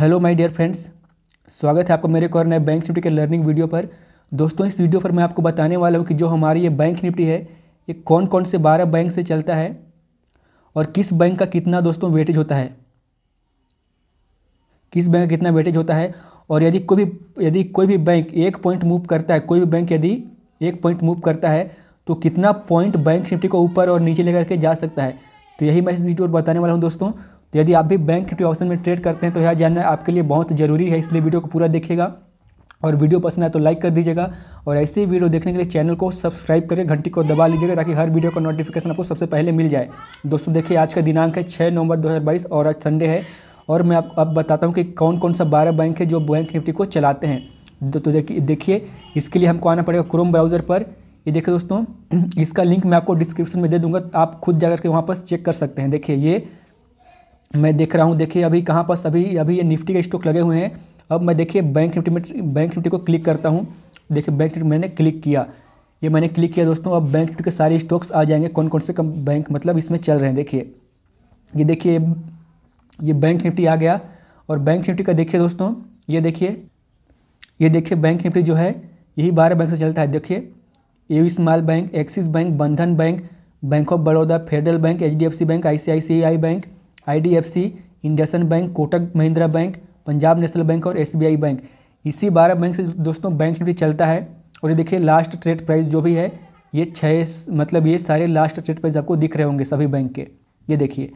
hello my dear friends स्वागत है आपको मेरे नए बैंक निफ्टी के लर्निंग वीडियो पर दोस्तों इस वीडियो पर मैं आपको बताने वाला हूँ कि जो हमारी ये बैंक निफ्टी है ये कौन कौन से बारह बैंक से चलता है और किस बैंक का कितना दोस्तों वेटेज होता है किस बैंक का कितना वेटेज होता है और यदि कोई भी यदि कोई भी बैंक एक पॉइंट मूव करता है कोई भी बैंक यदि एक पॉइंट मूव करता है तो कितना पॉइंट बैंक निफ्टी को ऊपर और नीचे लेकर के जा सकता है तो यही मैं इस वीडियो पर बताने वाला हूँ दोस्तों तो यदि आप भी बैंक निफ्टी ऑप्शन में ट्रेड करते हैं तो यह जानना आपके लिए बहुत ज़रूरी है इसलिए वीडियो को पूरा देखिएगा और वीडियो पसंद आए तो लाइक कर दीजिएगा और ऐसे ही वीडियो देखने के लिए चैनल को सब्सक्राइब करें घंटी को दबा लीजिएगा ताकि हर वीडियो का नोटिफिकेशन आपको सबसे पहले मिल जाए दोस्तों देखिए आज का दिनांक है छः नवंबर 2022 और आज संडे है और मैं आप अब बताता हूँ कि कौन कौन सा बारह बैंक है जो बैंक निफ्टी को चलाते हैं तो देखिए इसके लिए हमको आना पड़ेगा क्रोम ब्राउज़र पर ये देखिए दोस्तों इसका लिंक मैं आपको डिस्क्रिप्शन में दे दूँगा आप खुद जा करके वहाँ पर चेक कर सकते हैं देखिए ये मैं देख रहा हूँ देखिए अभी कहाँ पर अभी अभी ये निफ्टी के स्टॉक लगे हुए हैं अब मैं देखिए बैंक निफ्टी में बैंक निफ्टी को क्लिक करता हूँ देखिए बैंक निफ्टी मैंने क्लिक किया ये मैंने क्लिक किया दोस्तों अब बैंक निफ्टी के सारे स्टॉक्स आ जाएंगे कौन कौन से कम बैंक मतलब इसमें चल रहे हैं देखिए ये देखिए ये बैंक निफ्टी आ गया और बैंक निफ्टी का देखिए दोस्तों ये देखिए ये देखिए बैंक निफ्टी जो है यही बारह बैंक से चलता है देखिए U small bank Axis bank Bandhan bank bank of Baroda Federal bank H bank I bank IDFC IndusInd bank Kotak Mahindra bank Punjab national bank और एसबीआई बैंक इसी बारह बैंक से दोस्तों बैंक निफ्टी चलता है और ये देखिए लास्ट ट्रेड प्राइस जो भी है ये छः मतलब ये सारे लास्ट ट्रेड प्राइस आपको दिख रहे होंगे सभी बैंक के ये देखिए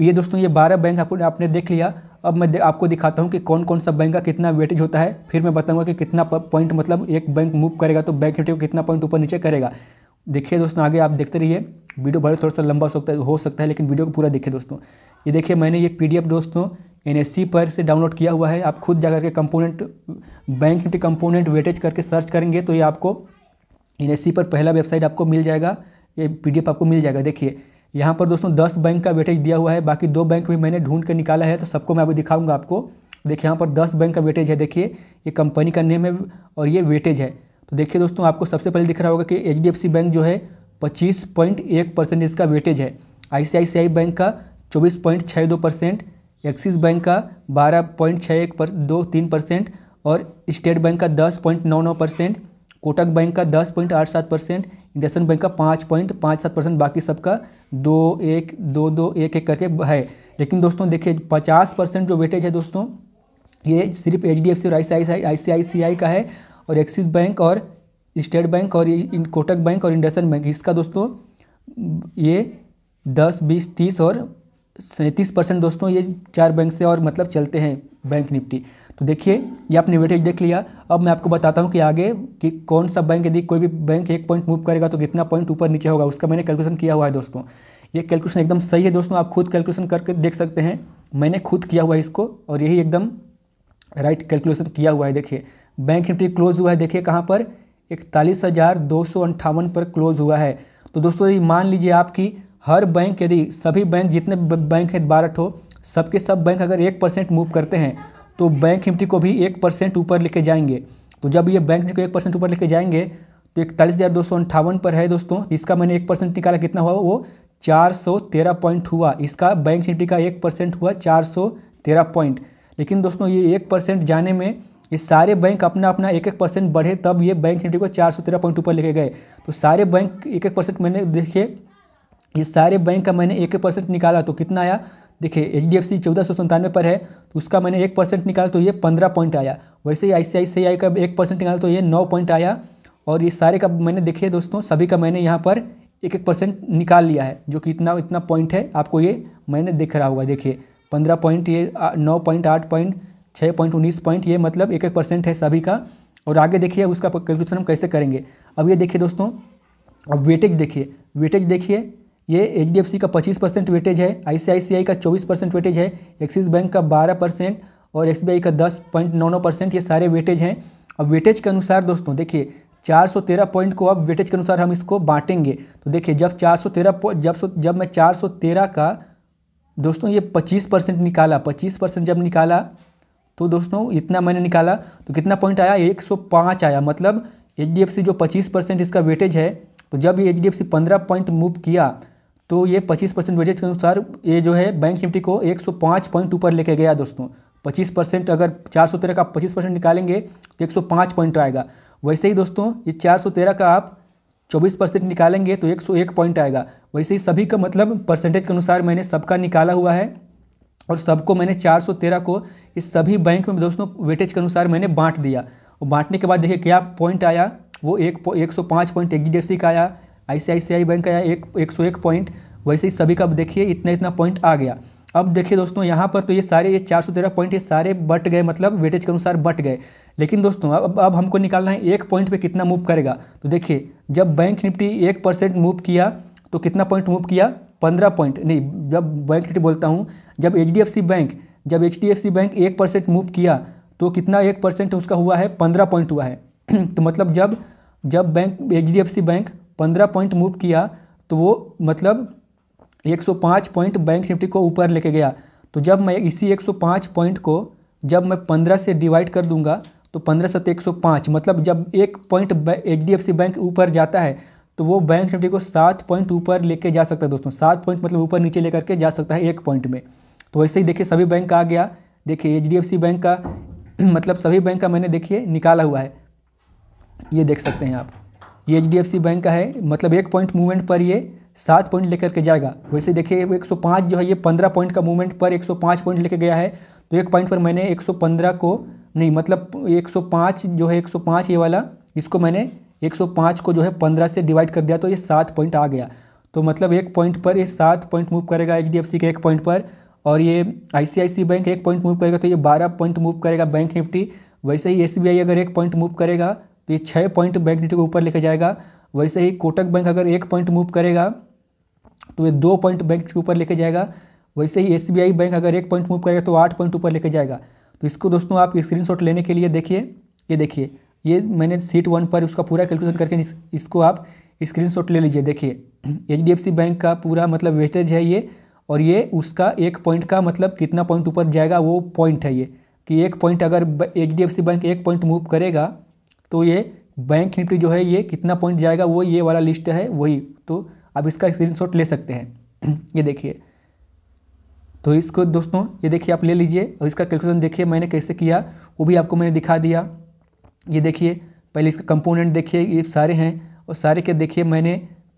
ये दोस्तों ये बारह बैंक आपको आपने देख लिया अब मैं आपको दिखाता हूँ कि कौन कौन सा बैंक का कितना वेटेज होता है फिर मैं बताऊँगा कि कितना पॉइंट मतलब एक बैंक मूव करेगा तो बैंक निफ्टी को कितना पॉइंट ऊपर नीचे करेगा देखिए दोस्तों आगे आप देखते रहिए वीडियो भले थोड़ा सा लंबा सकता हो सकता है लेकिन वीडियो को पूरा देखिए दोस्तों ये देखिए मैंने ये पी दोस्तों एन पर से डाउनलोड किया हुआ है आप खुद जा के component bank Nifty component weightage करके सर्च करेंगे तो ये आपको एन पर पहला वेबसाइट आपको मिल जाएगा ये पी आपको मिल जाएगा देखिए यहाँ पर दोस्तों दस बैंक का वेटेज दिया हुआ है बाकी दो बैंक भी मैंने ढूंढ कर निकाला है तो सबको मैं अभी दिखाऊंगा आपको देखिए यहाँ पर दस बैंक का वेटेज है देखिए ये कंपनी का नेम है और ये वेटेज है तो देखिए दोस्तों आपको सबसे पहले दिख रहा होगा कि एच बैंक जो है पच्चीस पॉइंट एक परसेंट इसका वेटेज है आई बैंक का चौबीस पॉइंट छः दो परसेंट एक्सिस बैंक का बारह पॉइंट छः एक पर दो तीन परसेंट और स्टेट बैंक का दस पॉइंट नौ नौ परसेंट कोटक बैंक का दस पॉइंट आठ सात परसेंट इंडसन बैंक का पाँच पॉइंट पाँच सात परसेंट बाकी सबका दो एक दो दो एक एक करके है लेकिन दोस्तों देखिए पचास परसेंट जो वेटेज है दोस्तों ये सिर्फ एच डी एफ सी और आई सी आई का है और एक्सिस बैंक और स्टेट बैंक और इन कोटक बैंक और इंडसन बैंक इसका दोस्तों ये दस बीस तीस और सैंतीस परसेंट दोस्तों ये चार बैंक से और मतलब चलते हैं बैंक निफ्टी तो देखिए ये आपने वेटेज देख लिया अब मैं आपको बताता हूँ कि आगे कि कौन सा बैंक यदि कोई भी बैंक एक पॉइंट मूव करेगा तो कितना पॉइंट ऊपर नीचे होगा उसका मैंने कैलकुलेशन किया हुआ है दोस्तों ये कैलकुलेशन एकदम सही है दोस्तों आप खुद कैलकुलेशन करके देख सकते हैं मैंने खुद किया हुआ है इसको और यही एकदम राइट कैलकुलेशन किया हुआ है देखिए बैंक निफ्टी क्लोज हुआ है देखिए कहाँ पर इकतालीस हज़ार दो सौ अंठावन पर क्लोज हुआ है तो दोस्तों ये मान लीजिए आपकी हर बैंक यदि सभी बैंक जितने बैंक हैं बारह ठो सबके सब बैंक अगर एक परसेंट मूव करते हैं तो बैंक निफ्टी को भी एक परसेंट ऊपर लेके जाएंगे तो जब ये बैंक निफ्टी को एक परसेंट ऊपर लेके जाएंगे तो इकतालीस हज़ार दो सौ अंठावन पर है दोस्तों इसका मैंने एक परसेंट निकाला कितना हुआ वो चार सौ तेरह पॉइंट हुआ इसका बैंक निफ्टी का एक परसेंट हुआ चार सौ तेरह पॉइंट लेकिन दोस्तों ये एक परसेंट जाने में ये सारे बैंक अपना अपना एक एक परसेंट बढ़े तब ये बैंक निफ्टी को चार सौ तेरह पॉइंट ऊपर लेके गए तो सारे बैंक एक एक परसेंट मैंने देखे ये सारे बैंक का मैंने एक परसेंट निकाला तो कितना आया देखिए एच डी एफ सी चौदह सौ संतानवे पर है तो उसका मैंने एक परसेंट निकाला तो ये पंद्रह पॉइंट आया वैसे ही आई सी आई सी आई का एक परसेंट निकाला तो ये नौ पॉइंट आया और ये सारे का मैंने देखिए दोस्तों सभी का मैंने यहाँ पर एक एक परसेंट निकाल लिया है जो कि इतना इतना पॉइंट है आपको ये मैंने दिख रहा होगा देखिए पंद्रह पॉइंट ये नौ पॉइंट आठ पॉइंट छः पॉइंट उन्नीस पॉइंट ये मतलब एक एक परसेंट है सभी का और आगे देखिए उसका कैलकुलेशन हम कैसे करेंगे अब ये देखिए दोस्तों अब वेटेज देखिए वेटेज देखिए ये एच का 25 परसेंट वेटेज है आईसीआईसीआई का 24 परसेंट वेटेज है एक्सिस बैंक का 12 परसेंट और एस का दस पॉइंट नौ नौ परसेंट ये सारे वेटेज हैं अब वेटेज के अनुसार दोस्तों देखिए 413 पॉइंट को अब वेटेज के अनुसार हम इसको बांटेंगे तो देखिए जब 413 जब जब मैं 413 का दोस्तों ये 25 परसेंट निकाला 25 परसेंट जब निकाला तो दोस्तों इतना मैंने निकाला तो कितना पॉइंट आया पाँच आया मतलब एच जो पच्चीस परसेंट इसका वेटेज है तो जब ये एच डी पंद्रह पॉइंट मूव किया तो ये 25 परसेंट वेटेज के अनुसार ये जो है बैंक निफ्टी को 105.2 पर लेके गया दोस्तों 25 परसेंट अगर चार सौ तेरह का 25 परसेंट निकालेंगे तो 105 पॉइंट आएगा वैसे ही दोस्तों ये चार सौ तेरह का आप 24 परसेंट निकालेंगे तो 101 पॉइंट आएगा वैसे ही सभी का मतलब परसेंटेज के अनुसार मैंने सबका निकाला हुआ है और सबको मैंने तेरह को इस सभी बैंक में दोस्तों वेटेज के अनुसार मैंने बांट दिया और बांटने के बाद देखिए क्या पॉइंट आया वो एक एक सौ पाँच point H D F C का आया आईसीआईसीआई बैंक का एक एक सौ एक पॉइंट वैसे ही सभी का अब देखिए इतना इतना पॉइंट आ गया अब देखिए दोस्तों यहाँ पर तो ये सारे ये चार सौ तेरह पॉइंट ये सारे बट गए मतलब वेटेज के अनुसार बट गए लेकिन दोस्तों अब अब हमको निकालना है एक पॉइंट पे कितना मूव करेगा तो देखिए जब बैंक निफ्टी एक परसेंट मूव किया तो कितना पॉइंट मूव किया पंद्रह पॉइंट नहीं जब बैंक निफ्टी बोलता हूँ जब एच बैंक जब एच बैंक एक परसेंट मूव किया तो कितना एक परसेंट उसका हुआ है पंद्रह पॉइंट हुआ है तो मतलब जब जब बैंक एच बैंक पंद्रह पॉइंट मूव किया तो वो मतलब 105 पॉइंट बैंक निफ्टी को ऊपर लेके गया तो जब मैं इसी 105 पॉइंट को जब मैं 15 से डिवाइड कर दूंगा तो पंद्रह सत्तर एक सौ पाँच मतलब जब एक point H D F C bank ऊपर जाता है तो वो बैंक निफ्टी को सात पॉइंट ऊपर लेके जा सकता है दोस्तों सात पॉइंट मतलब ऊपर नीचे लेकर के जा सकता है एक पॉइंट में तो वैसे ही देखिए सभी बैंक आ गया देखिए H D F C bank का मतलब सभी बैंक का मैंने देखिए निकाला हुआ है ये देख सकते हैं आप ये एच बैंक का है मतलब एक पॉइंट मूवमेंट पर ये सात पॉइंट लेकर के जाएगा वैसे देखिए 105 जो है ये पंद्रह पॉइंट का मूवमेंट पर 105 पॉइंट लेके गया है तो एक पॉइंट पर मैंने 115 को नहीं मतलब 105 जो है 105 ये वाला इसको मैंने 105 को जो है 15 से डिवाइड कर दिया तो ये सात पॉइंट आ गया तो मतलब एक पॉइंट पर ये सात पॉइंट मूव करेगा एच के एक पॉइंट पर और ये आई बैंक एक पॉइंट मूव करेगा तो ये बारह पॉइंट मूव करेगा बैंक निफ्टी वैसे ही एस अगर एक पॉइंट मूव करेगा तो ये छः पॉइंट बैंक निफ्टी को ऊपर लेके जाएगा वैसे ही कोटक बैंक अगर एक पॉइंट मूव करेगा तो ये दो पॉइंट बैंक निफ्टी ऊपर लेके जाएगा वैसे ही एस बैंक अगर एक पॉइंट मूव करेगा तो आठ पॉइंट ऊपर लेके जाएगा तो इसको दोस्तों आप स्क्रीन लेने के लिए देखिए ये देखिए ये मैंने सीट वन पर उसका पूरा कैलकुलेशन करके इसको आप स्क्रीनशॉट ले लीजिए देखिए एच बैंक का पूरा मतलब वेटेज है ये और ये उसका एक पॉइंट का मतलब कितना पॉइंट ऊपर जाएगा वो पॉइंट है ये कि एक पॉइंट अगर एच बैंक एक पॉइंट मूव करेगा तो ये बैंक निफ्टी जो है ये कितना पॉइंट जाएगा वो ये वाला लिस्ट है वही तो आप इसका स्क्रीन ले सकते हैं ये देखिए तो इसको दोस्तों ये देखिए आप ले लीजिए और इसका कैलकुलेशन देखिए मैंने कैसे किया वो भी आपको मैंने दिखा दिया ये देखिए पहले इसका कंपोनेंट देखिए ये सारे हैं और सारे के देखिए मैंने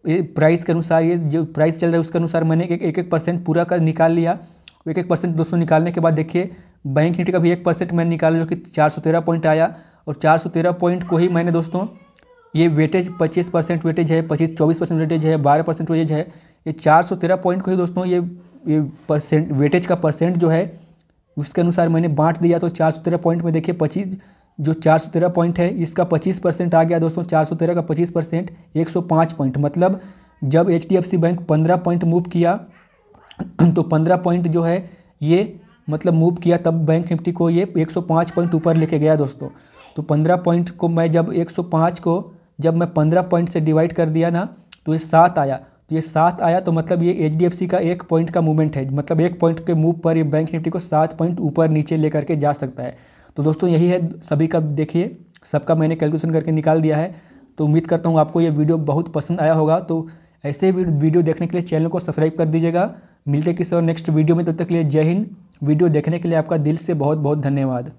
ये प्राइस के अनुसार ये जो प्राइस चल रहा है उसके अनुसार मैंने एक एक, एक परसेंट पूरा का निकाल लिया एक एक परसेंट दोस्तों निकालने के बाद देखिए बैंक निफ्टी का भी एक परसेंट मैंने निकाला जो कि चार सौ तेरह पॉइंट आया और 413 पॉइंट को ही मैंने दोस्तों ये वेटेज 25 परसेंट वेटेज है पच्चीस चौबीस परसेंट वेटेज है बारह परसेंट वेटेज है ये 413 पॉइंट को ही दोस्तों ये ये परसेंट वेटेज का परसेंट जो है उसके अनुसार मैंने बांट दिया तो 413 पॉइंट में देखिए पच्चीस जो 413 पॉइंट है इसका 25 परसेंट आ गया दोस्तों चार का पच्चीस परसेंट एक पॉइंट मतलब जब एच बैंक पंद्रह पॉइंट मूव किया तो पंद्रह पॉइंट जो है ये मतलब मूव किया तब बैंक निफ्टी को ये 105 पॉइंट ऊपर लेके गया दोस्तों तो पंद्रह पॉइंट को मैं जब एक सौ पाँच को जब मैं पंद्रह पॉइंट से डिवाइड कर दिया ना तो ये सात आया तो ये सात आया तो मतलब ये एच डी एफ सी का एक पॉइंट का मूवमेंट है मतलब एक पॉइंट के मूव पर ये बैंक निफ्टी को सात पॉइंट ऊपर नीचे लेकर के जा सकता है तो दोस्तों यही है सभी का देखिए सबका मैंने कैलकुलेशन करके निकाल दिया है तो उम्मीद करता हूँ आपको ये वीडियो बहुत पसंद आया होगा तो ऐसे वीडियो देखने के लिए चैनल को सब्सक्राइब कर दीजिएगा मिलते किसी और नेक्स्ट वीडियो में तब तो तक के लिए जय हिंद वीडियो देखने के लिए आपका दिल से बहुत बहुत धन्यवाद